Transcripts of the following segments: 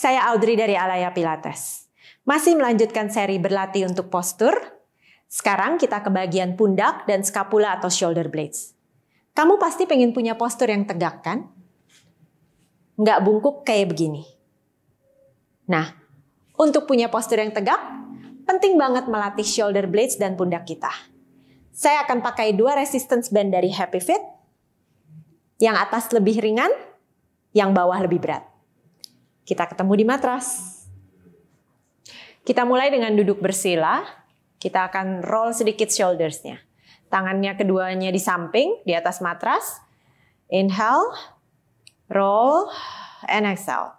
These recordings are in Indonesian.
Saya Audrey dari Alaya Pilates. Masih melanjutkan seri berlatih untuk postur. Sekarang kita ke bagian pundak dan skapula atau shoulder blades. Kamu pasti pengen punya postur yang tegak kan? Nggak bungkuk kayak begini. Nah, untuk punya postur yang tegak, penting banget melatih shoulder blades dan pundak kita. Saya akan pakai dua resistance band dari Happy Fit. Yang atas lebih ringan, yang bawah lebih berat. Kita ketemu di matras. Kita mulai dengan duduk bersila. Kita akan roll sedikit shouldersnya. Tangannya keduanya di samping, di atas matras. Inhale, roll, and exhale.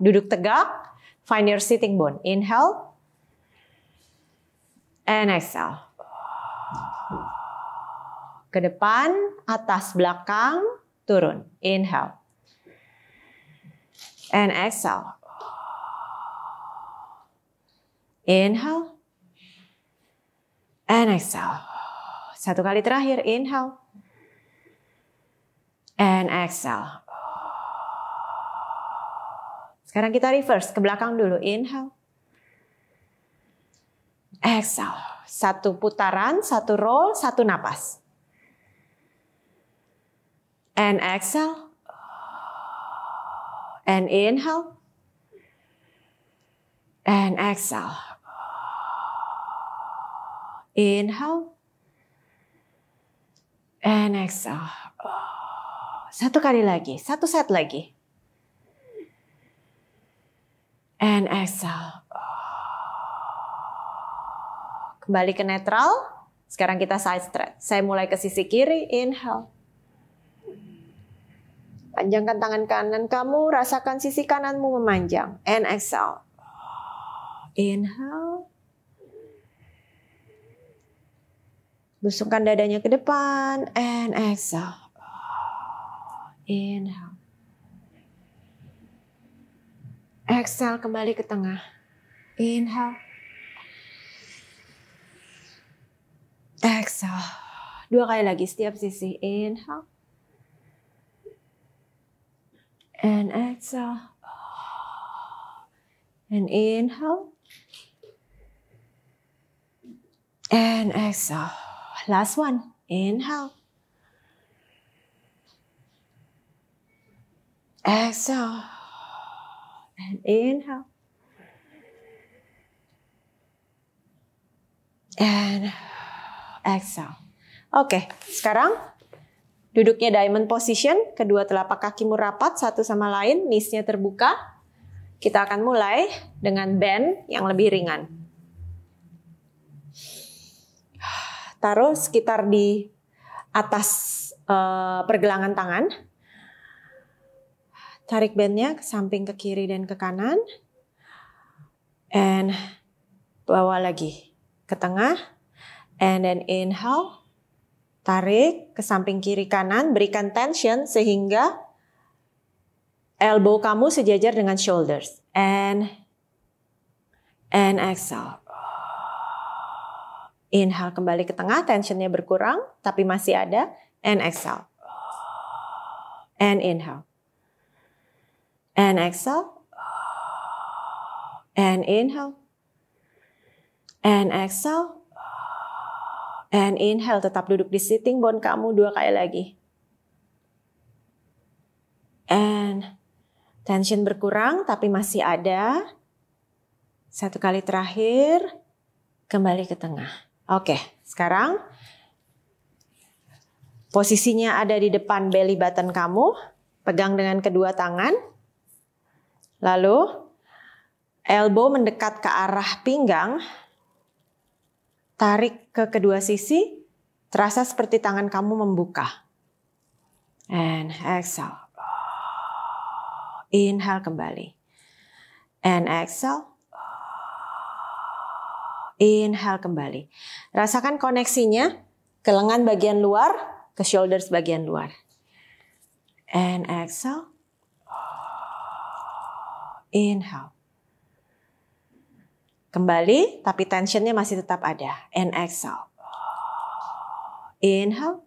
Duduk tegak, find your sitting bone. Inhale, and exhale. Ke depan, atas, belakang, turun. Inhale and exhale. Inhale and exhale. Satu kali terakhir, inhale and exhale. Sekarang kita reverse ke belakang dulu, inhale. Exhale. Satu putaran, satu roll, satu napas. And exhale. And inhale. And exhale. Inhale. And exhale. Satu kali lagi, satu set lagi. And exhale. Kembali ke netral. Sekarang kita side stretch. Saya mulai ke sisi kiri, inhale. Panjangkan tangan kanan kamu, rasakan sisi kananmu memanjang. And exhale. Inhale. Busungkan dadanya ke depan. And exhale. Inhale. Exhale kembali ke tengah. Inhale. Exhale. Dua kali lagi setiap sisi. Inhale. and exhale. And inhale. And exhale. Last one. Inhale. Exhale. And inhale. And exhale. okay, sekarang Duduknya diamond position, kedua telapak kakimu rapat satu sama lain, knees-nya terbuka. Kita akan mulai dengan band yang lebih ringan. Taruh sekitar di atas uh, pergelangan tangan. Tarik bandnya ke samping, ke kiri, dan ke kanan. And bawa lagi ke tengah. And then inhale. Tarik ke samping kiri kanan, berikan tension sehingga elbow kamu sejajar dengan shoulders. And and exhale. Inhale kembali ke tengah, tensionnya berkurang tapi masih ada. And exhale. And inhale. And exhale. And inhale. And exhale. And inhale, tetap duduk di sitting bone kamu dua kali lagi. And tension berkurang tapi masih ada. Satu kali terakhir, kembali ke tengah. Oke, sekarang posisinya ada di depan belly button kamu. Pegang dengan kedua tangan. Lalu elbow mendekat ke arah pinggang Tarik ke kedua sisi, terasa seperti tangan kamu membuka. And exhale. Inhale kembali. And exhale. Inhale kembali. Rasakan koneksinya ke lengan bagian luar, ke shoulders bagian luar. And exhale. Inhale. Kembali, tapi tensionnya masih tetap ada. And exhale. Inhale.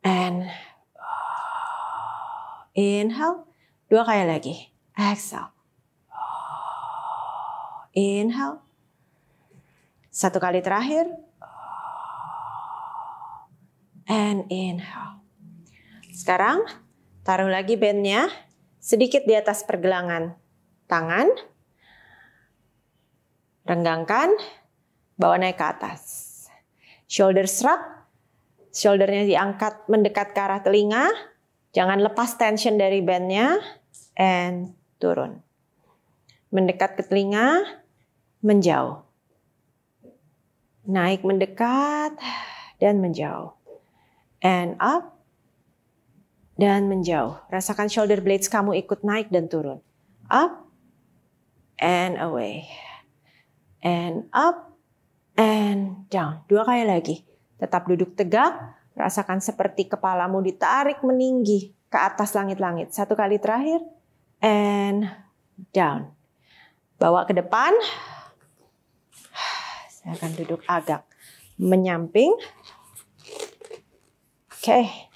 And inhale. Dua kali lagi. Exhale. Inhale. Satu kali terakhir. And inhale. Sekarang taruh lagi bandnya sedikit di atas pergelangan tangan Renggangkan, bawa naik ke atas. Shoulder shrug, shouldernya diangkat mendekat ke arah telinga. Jangan lepas tension dari bandnya. And turun. Mendekat ke telinga, menjauh. Naik mendekat, dan menjauh. And up, dan menjauh. Rasakan shoulder blades kamu ikut naik dan turun. Up, and away and up, and down. Dua kali lagi. Tetap duduk tegak, rasakan seperti kepalamu ditarik meninggi ke atas langit-langit. Satu kali terakhir, and down. Bawa ke depan. Saya akan duduk agak menyamping. Oke.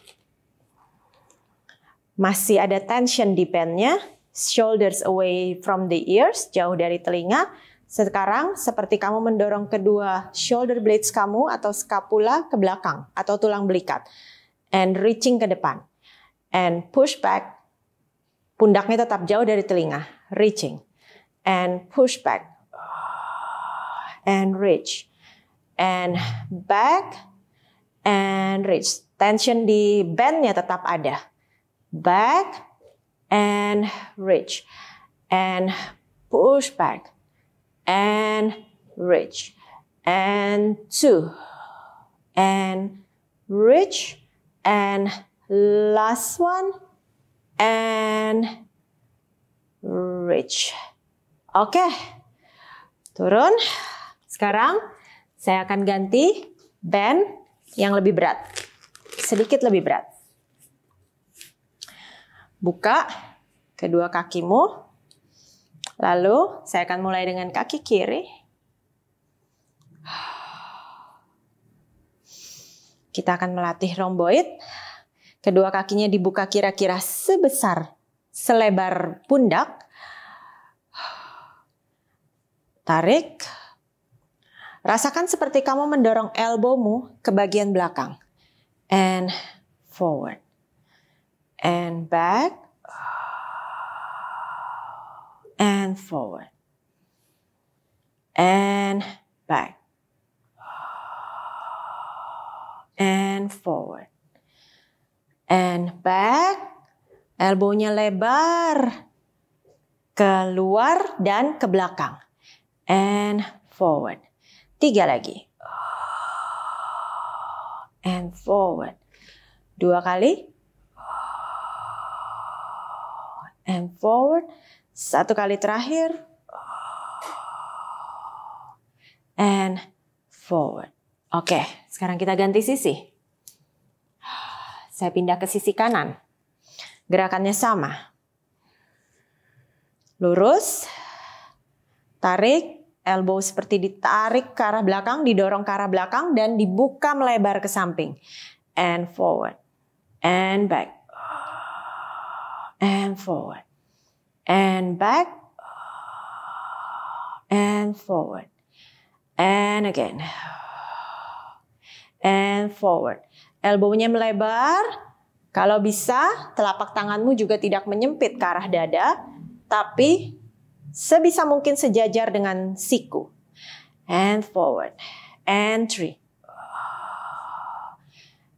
Masih ada tension di bandnya. Shoulders away from the ears, jauh dari telinga. Sekarang seperti kamu mendorong kedua shoulder blades kamu atau skapula ke belakang atau tulang belikat and reaching ke depan and push back pundaknya tetap jauh dari telinga reaching and push back and reach and back and reach tension di bandnya tetap ada back and reach and push back and reach and two and reach and last one and reach. Oke. Okay. Turun. Sekarang saya akan ganti band yang lebih berat. Sedikit lebih berat. Buka kedua kakimu. Lalu saya akan mulai dengan kaki kiri. Kita akan melatih romboid. Kedua kakinya dibuka kira-kira sebesar selebar pundak. Tarik. Rasakan seperti kamu mendorong elbowmu ke bagian belakang. And forward. And back and forward and back and forward and back elbownya lebar keluar dan ke belakang and forward tiga lagi and forward dua kali and forward satu kali terakhir. And forward. Oke, sekarang kita ganti sisi. Saya pindah ke sisi kanan. Gerakannya sama. Lurus. Tarik. Elbow seperti ditarik ke arah belakang, didorong ke arah belakang, dan dibuka melebar ke samping. And forward. And back. And forward and back and forward and again and forward. Elbownya melebar. Kalau bisa, telapak tanganmu juga tidak menyempit ke arah dada, tapi sebisa mungkin sejajar dengan siku. And forward. And three.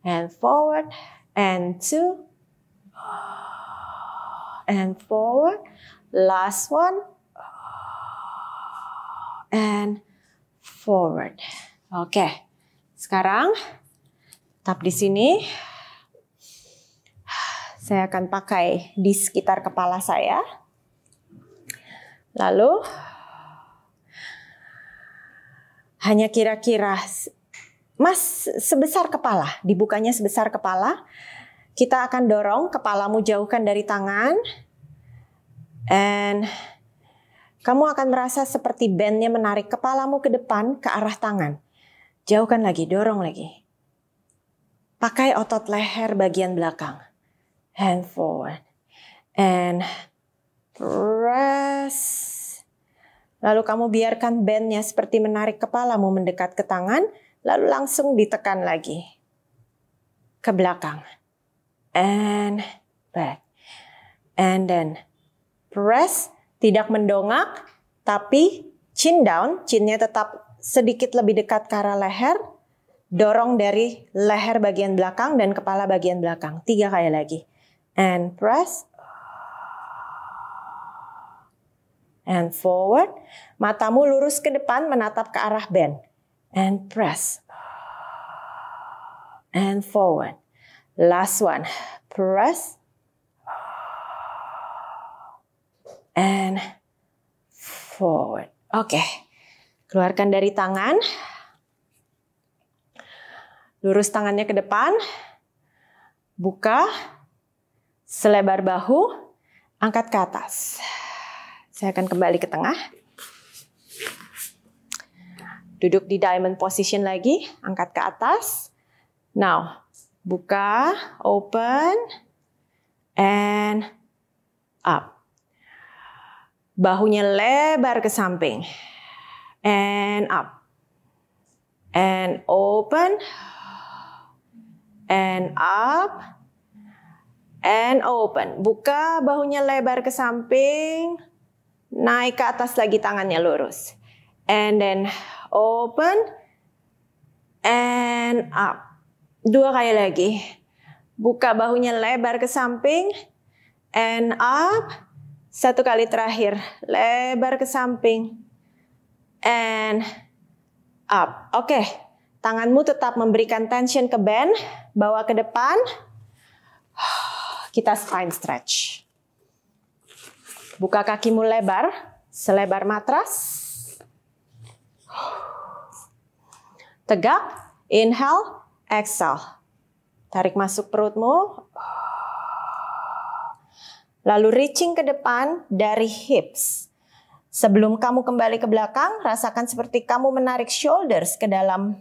And forward. And two and forward. Last one. And forward. Oke. Okay. Sekarang tap di sini. Saya akan pakai di sekitar kepala saya. Lalu hanya kira-kira Mas sebesar kepala, dibukanya sebesar kepala. Kita akan dorong kepalamu jauhkan dari tangan. And kamu akan merasa seperti bandnya menarik kepalamu ke depan ke arah tangan. Jauhkan lagi, dorong lagi. Pakai otot leher bagian belakang. Hand forward. And press. Lalu kamu biarkan bandnya seperti menarik kepalamu mendekat ke tangan, lalu langsung ditekan lagi ke belakang and back. And then press tidak mendongak tapi chin down, chinnya tetap sedikit lebih dekat ke arah leher, dorong dari leher bagian belakang dan kepala bagian belakang. Tiga kali lagi. And press. And forward. Matamu lurus ke depan menatap ke arah band. And press. And forward. Last one. Press. And forward. Oke. Okay. Keluarkan dari tangan. Lurus tangannya ke depan. Buka. Selebar bahu. Angkat ke atas. Saya akan kembali ke tengah. Duduk di diamond position lagi. Angkat ke atas. Now, buka, open, and up. Bahunya lebar ke samping, and up, and open, and up, and open. Buka bahunya lebar ke samping, naik ke atas lagi tangannya lurus. And then open, and up. Dua kali lagi. Buka bahunya lebar ke samping. And up. Satu kali terakhir. Lebar ke samping. And up. Oke. Okay. Tanganmu tetap memberikan tension ke band. Bawa ke depan. Kita spine stretch. Buka kakimu lebar, selebar matras. Tegak, inhale, exhale. Tarik masuk perutmu. Lalu reaching ke depan dari hips. Sebelum kamu kembali ke belakang, rasakan seperti kamu menarik shoulders ke dalam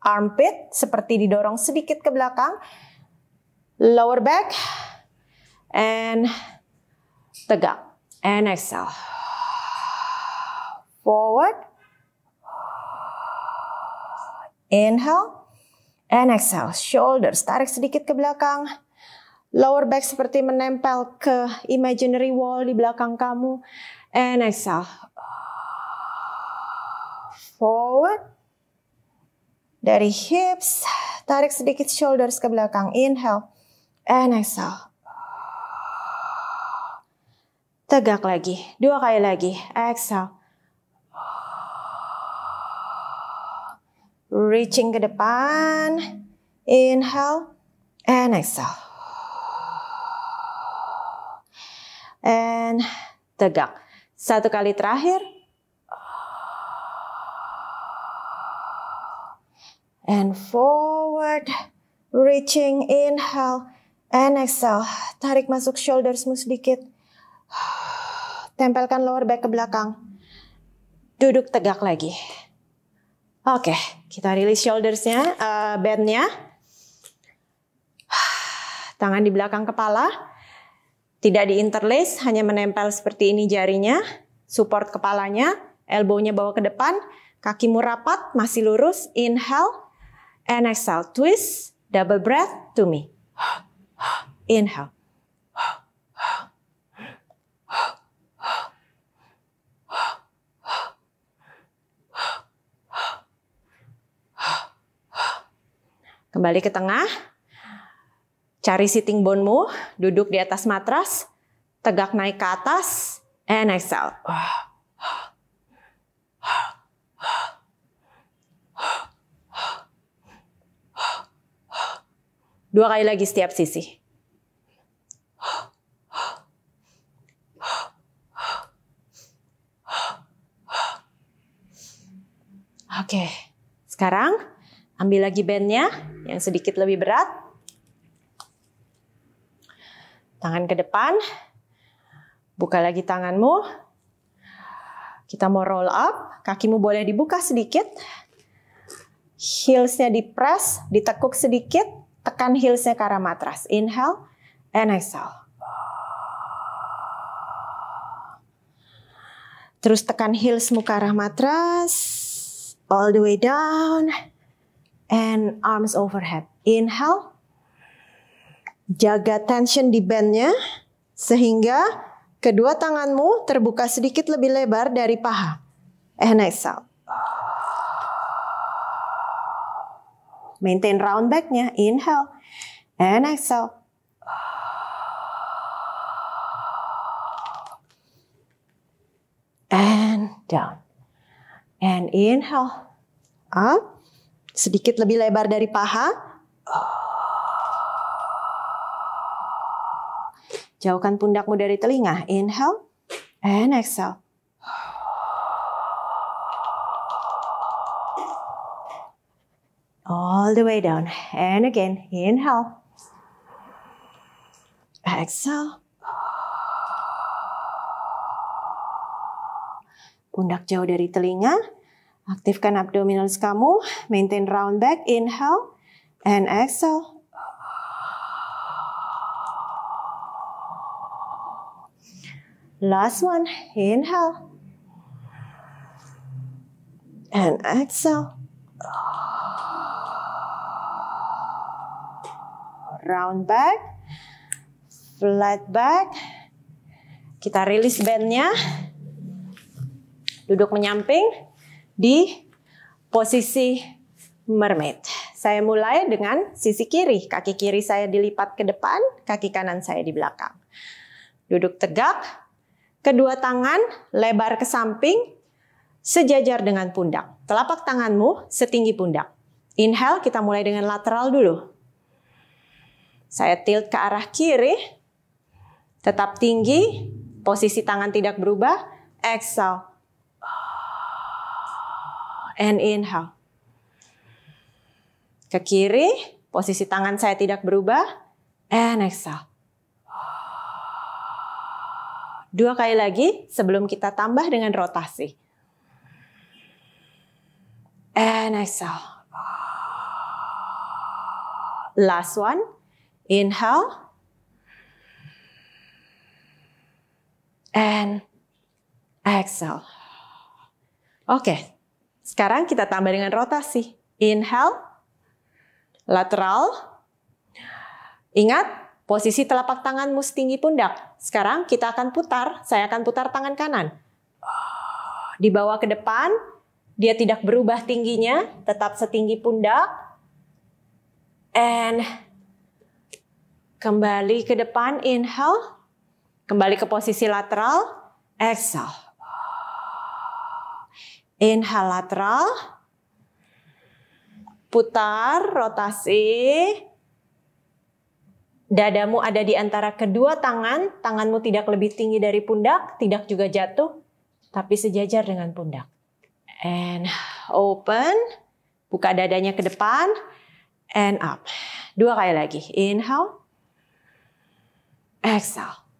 armpit, seperti didorong sedikit ke belakang. Lower back and tegak. And exhale. Forward. Inhale and exhale. Shoulders tarik sedikit ke belakang. Lower back seperti menempel ke imaginary wall di belakang kamu. And exhale. Forward. Dari hips, tarik sedikit shoulders ke belakang. Inhale. And exhale. Tegak lagi. Dua kali lagi. Exhale reaching ke depan, inhale, and exhale. And tegak. Satu kali terakhir. And forward, reaching, inhale, and exhale. Tarik masuk shouldersmu sedikit. Tempelkan lower back ke belakang. Duduk tegak lagi. Oke. Okay. Kita rilis shoulders-nya, uh, band-nya. Tangan di belakang kepala. Tidak di interlace, hanya menempel seperti ini jarinya. Support kepalanya, elbow-nya bawa ke depan. Kakimu rapat, masih lurus. Inhale, and exhale. Twist, double breath to me. Inhale. Kembali ke tengah. Cari sitting bone duduk di atas matras, tegak naik ke atas, and exhale. Dua kali lagi setiap sisi. Oke, sekarang Ambil lagi bandnya yang sedikit lebih berat. Tangan ke depan. Buka lagi tanganmu. Kita mau roll up. Kakimu boleh dibuka sedikit. Heelsnya di press, ditekuk sedikit. Tekan heelsnya ke arah matras. Inhale and exhale. Terus tekan heelsmu ke arah matras. All the way down and arms overhead. Inhale. Jaga tension di bandnya sehingga kedua tanganmu terbuka sedikit lebih lebar dari paha. And exhale. Maintain round backnya. Inhale. And exhale. And down. And inhale. Up. Sedikit lebih lebar dari paha. Jauhkan pundakmu dari telinga. Inhale and exhale. All the way down. And again, inhale. Exhale. Pundak jauh dari telinga. Aktifkan abdominals kamu, maintain round back, inhale and exhale. Last one, inhale and exhale. Round back, flat back. Kita rilis bandnya. Duduk menyamping di posisi mermaid. Saya mulai dengan sisi kiri. Kaki kiri saya dilipat ke depan, kaki kanan saya di belakang. Duduk tegak, kedua tangan lebar ke samping, sejajar dengan pundak. Telapak tanganmu setinggi pundak. Inhale, kita mulai dengan lateral dulu. Saya tilt ke arah kiri, tetap tinggi, posisi tangan tidak berubah. Exhale, and inhale. Ke kiri, posisi tangan saya tidak berubah, and exhale. Dua kali lagi sebelum kita tambah dengan rotasi. And exhale. Last one. Inhale. And exhale. Oke, okay, sekarang kita tambah dengan rotasi. Inhale, lateral. Ingat, posisi telapak tanganmu setinggi pundak. Sekarang kita akan putar, saya akan putar tangan kanan. Di bawah ke depan, dia tidak berubah tingginya, tetap setinggi pundak. And kembali ke depan, inhale. Kembali ke posisi lateral, exhale. Inhale lateral. Putar, rotasi. Dadamu ada di antara kedua tangan, tanganmu tidak lebih tinggi dari pundak, tidak juga jatuh, tapi sejajar dengan pundak. And open, buka dadanya ke depan, and up. Dua kali lagi, inhale, exhale.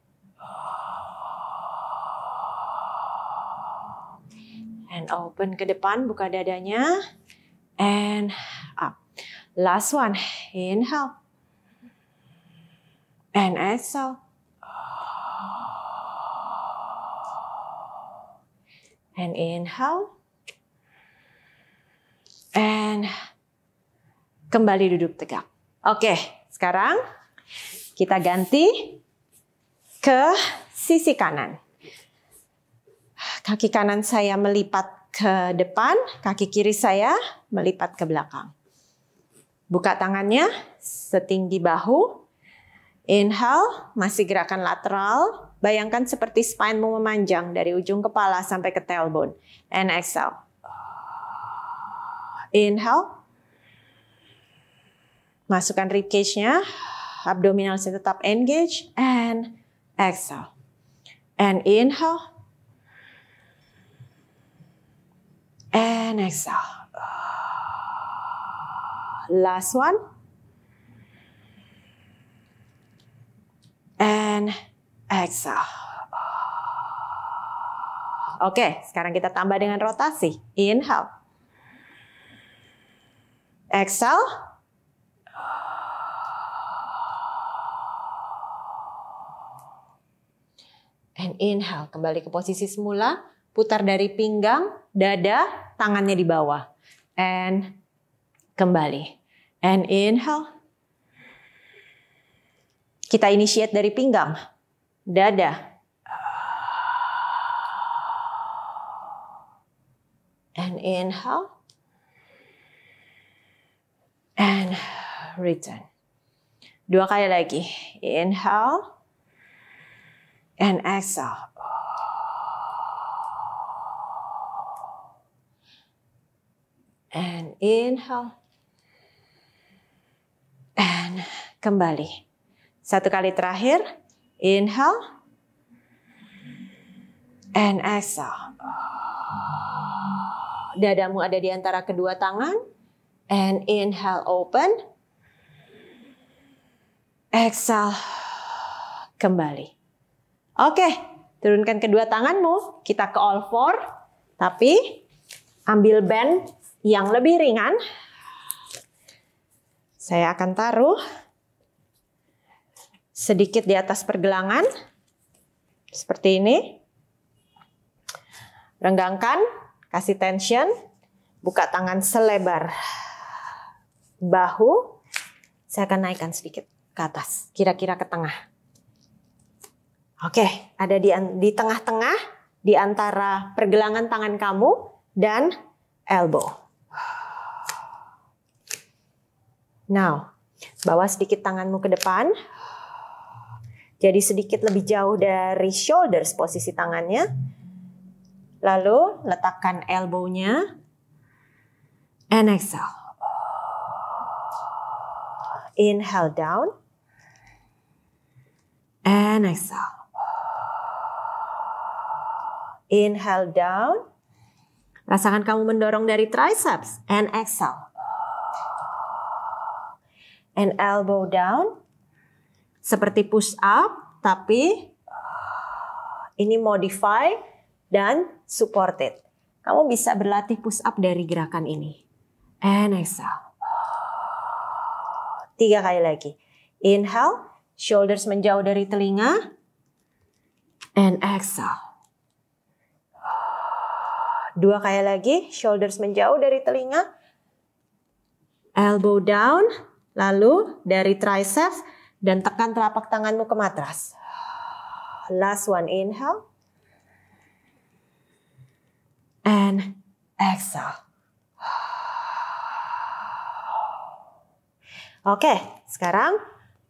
and open ke depan, buka dadanya, and up. Ah, last one, inhale, and exhale. And inhale. And kembali duduk tegak. Oke, sekarang kita ganti ke sisi kanan. Kaki kanan saya melipat ke depan, kaki kiri saya melipat ke belakang. Buka tangannya setinggi bahu. Inhale, masih gerakan lateral. Bayangkan seperti spinemu memanjang dari ujung kepala sampai ke tailbone. And exhale. Inhale. Masukkan ribcage-nya. Abdominal tetap engage. And exhale. And inhale. and exhale. Last one. And exhale. Oke, sekarang kita tambah dengan rotasi. Inhale. Exhale. And inhale, kembali ke posisi semula putar dari pinggang, dada, tangannya di bawah. And kembali. And inhale. Kita initiate dari pinggang, dada. And inhale. And return. Dua kali lagi. Inhale. And exhale. and inhale. And kembali. Satu kali terakhir. Inhale. And exhale. Dadamu ada di antara kedua tangan. And inhale open. Exhale. Kembali. Oke, turunkan kedua tanganmu. Kita ke all four. Tapi ambil band yang lebih ringan saya akan taruh sedikit di atas pergelangan seperti ini. Renggangkan, kasih tension, buka tangan selebar bahu. Saya akan naikkan sedikit ke atas, kira-kira ke tengah. Oke, ada di di tengah-tengah di antara pergelangan tangan kamu dan elbow. Now, bawa sedikit tanganmu ke depan. Jadi sedikit lebih jauh dari shoulders posisi tangannya. Lalu letakkan elbow-nya. And exhale. Inhale down. And exhale. Inhale down. Rasakan kamu mendorong dari triceps. And exhale and elbow down. Seperti push up, tapi eh, ini modify dan supported. Kamu bisa berlatih push up dari gerakan ini. And exhale. Tiga kali lagi. Inhale, shoulders menjauh dari telinga. And exhale. Dua kali lagi, shoulders menjauh dari telinga. Elbow down Lalu dari triceps dan tekan telapak tanganmu ke matras. Last one inhale. And exhale. Oke, sekarang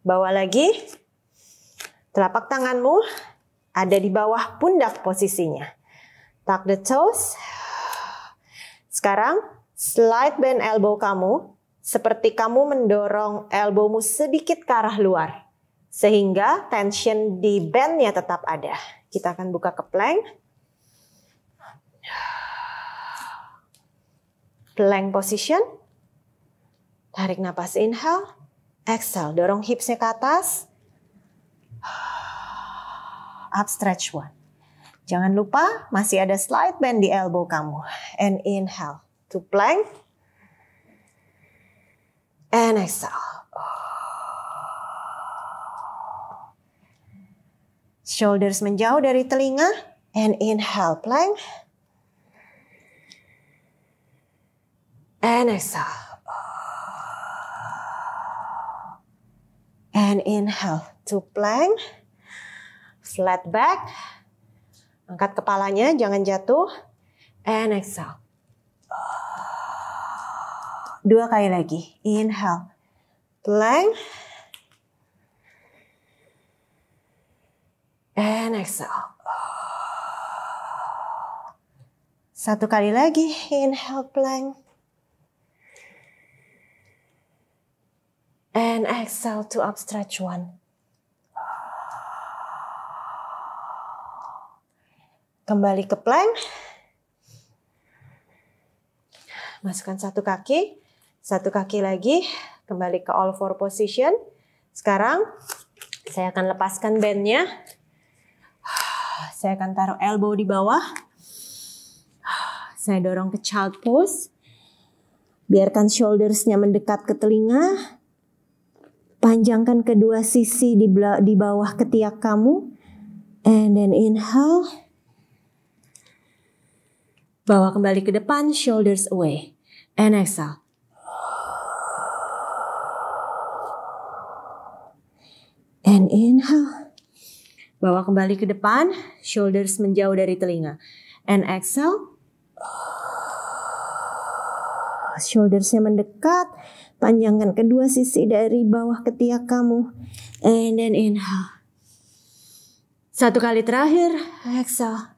bawa lagi telapak tanganmu ada di bawah pundak posisinya. Tuck the toes. Sekarang slide bend elbow kamu seperti kamu mendorong elbowmu sedikit ke arah luar. Sehingga tension di bandnya tetap ada. Kita akan buka ke plank. Plank position. Tarik nafas inhale. Exhale, dorong hipsnya ke atas. Up stretch one. Jangan lupa masih ada slide band di elbow kamu. And inhale to plank and exhale. Shoulders menjauh dari telinga and inhale plank. And exhale. And inhale to plank. Flat back. Angkat kepalanya, jangan jatuh. And exhale. Dua kali lagi. Inhale. Plank. And exhale. Satu kali lagi. Inhale plank. And exhale to upstretch one. Kembali ke plank. Masukkan satu kaki. Satu kaki lagi, kembali ke all four position. Sekarang saya akan lepaskan bandnya. Saya akan taruh elbow di bawah. Saya dorong ke child pose. Biarkan shouldersnya mendekat ke telinga. Panjangkan kedua sisi di, di bawah ketiak kamu. And then inhale. Bawa kembali ke depan, shoulders away. And exhale. And inhale. Bawa kembali ke depan, shoulders menjauh dari telinga. And exhale. Shouldersnya mendekat, panjangkan kedua sisi dari bawah ketiak kamu. And then inhale. Satu kali terakhir, exhale.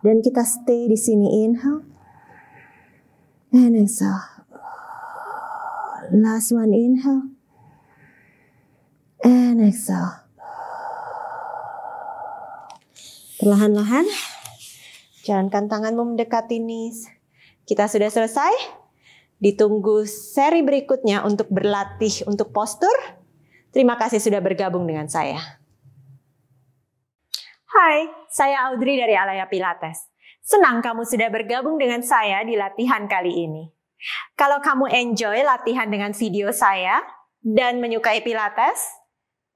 Dan kita stay di sini, inhale. And exhale. Last one, inhale. And exhale. Perlahan-lahan, jalankan tanganmu mendekati knees. Kita sudah selesai. Ditunggu seri berikutnya untuk berlatih untuk postur. Terima kasih sudah bergabung dengan saya. Hai, saya Audrey dari Alaya Pilates. Senang kamu sudah bergabung dengan saya di latihan kali ini. Kalau kamu enjoy latihan dengan video saya dan menyukai Pilates,